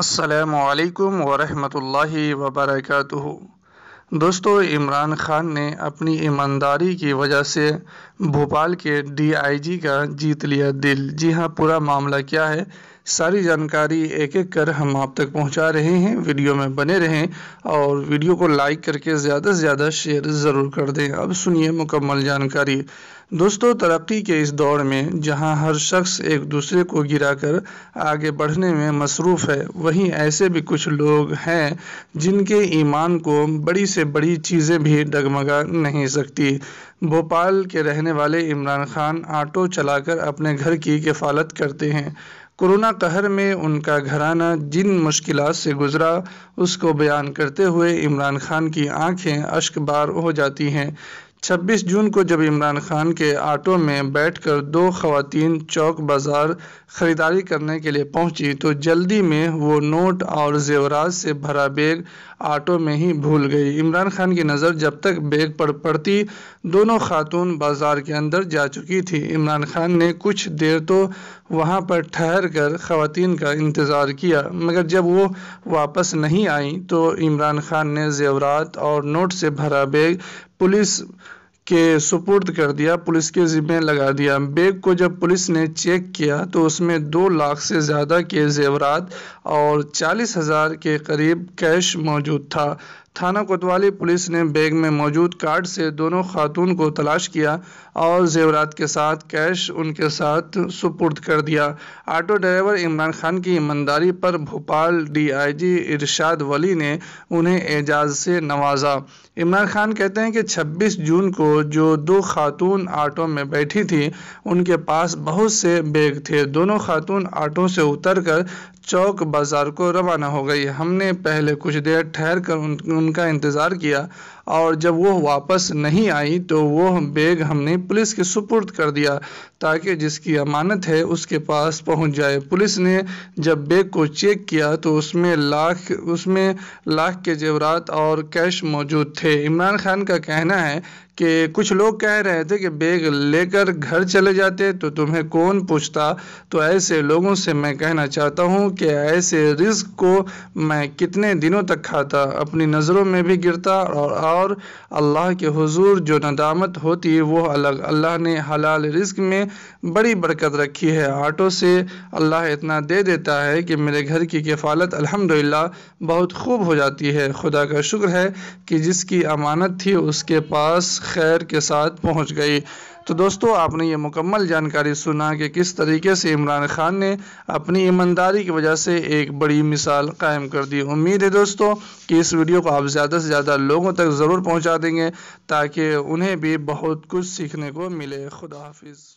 असलकम वरहमल वबरक दोस्तों इमरान खान ने अपनी ईमानदारी की वजह से भोपाल के डीआईजी का जीत लिया दिल जी हाँ पूरा मामला क्या है सारी जानकारी एक एक कर हम आप तक पहुंचा रहे हैं वीडियो में बने रहें और वीडियो को लाइक करके ज़्यादा से ज़्यादा शेयर ज़रूर कर दें अब सुनिए मुकम्मल जानकारी दोस्तों तरक्की के इस दौर में जहां हर शख्स एक दूसरे को गिराकर आगे बढ़ने में मसरूफ़ है वहीं ऐसे भी कुछ लोग हैं जिनके ईमान को बड़ी से बड़ी चीज़ें भी डगमगा नहीं सकती भोपाल के रहने वाले इमरान खान ऑटो चलाकर अपने घर की किफ़ालत करते हैं कोरोना कहर में उनका घराना जिन मुश्किल से गुजरा उसको बयान करते हुए इमरान खान की आंखें अश्कबार हो जाती हैं छब्बीस जून को जब इमरान खान के ऑटो में बैठकर दो खवतान चौक बाज़ार ख़रीदारी करने के लिए पहुंची तो जल्दी में वो नोट और जेवरात से भरा बैग ऑटो में ही भूल गई इमरान खान की नज़र जब तक बैग पर पड़ती दोनों खातून बाज़ार के अंदर जा चुकी थी इमरान खान ने कुछ देर तो वहाँ पर ठहर कर ख़वान का इंतज़ार किया मगर जब वो वापस नहीं आई तो इमरान खान ने जेवरात और नोट से भरा बैग पुलिस के सुपुर्द कर दिया पुलिस के ज़िम्मे लगा दिया बैग को जब पुलिस ने चेक किया तो उसमें दो लाख से ज़्यादा के जेवरात और चालीस हज़ार के करीब कैश मौजूद था थाना कोतवाली पुलिस ने बैग में मौजूद कार्ड से दोनों खातून को तलाश किया और जेवरात के साथ कैश उनके साथ सुपुर्द कर दिया ऑटो ड्राइवर इमरान खान की ईमानदारी पर भोपाल डीआईजी इरशाद वली ने उन्हें एजाज से नवाजा इमरान खान कहते हैं कि 26 जून को जो दो खातून ऑटो में बैठी थी उनके पास बहुत से बैग थे दोनों खातून ऑटो से उतर कर चौक बाज़ार को रवाना हो गई हमने पहले कुछ देर ठहर कर उन उनका इंतज़ार किया और जब वो वापस नहीं आई तो वो हम बैग हमने पुलिस के सुपुर्द कर दिया ताकि जिसकी अमानत है उसके पास पहुंच जाए पुलिस ने जब बैग को चेक किया तो उसमें लाख उसमें लाख के जेवरात और कैश मौजूद थे इमरान खान का कहना है कि कुछ लोग कह रहे थे कि बैग लेकर घर चले जाते तो तुम्हें कौन पूछता तो ऐसे लोगों से मैं कहना चाहता हूँ कि ऐसे रिस्क को मैं कितने दिनों तक खाता अपनी नज़रों में भी गिरता और आप और अल्लाह के हुजूर जो नदामत होती है वो अलग अल्लाह ने हलाल रिस्क में बड़ी बरकत रखी है आटो से अल्लाह इतना दे देता है कि मेरे घर की किफ़ालत अल्हम्दुलिल्लाह बहुत खूब हो जाती है खुदा का शुक्र है कि जिसकी अमानत थी उसके पास खैर के साथ पहुँच गई तो दोस्तों आपने ये मुकम्मल जानकारी सुना कि किस तरीके से इमरान खान ने अपनी ईमानदारी की वजह से एक बड़ी मिसाल कायम कर दी उम्मीद है दोस्तों कि इस वीडियो को आप ज़्यादा से ज़्यादा लोगों तक ज़रूर पहुँचा देंगे ताकि उन्हें भी बहुत कुछ सीखने को मिले खुदा हाफिज़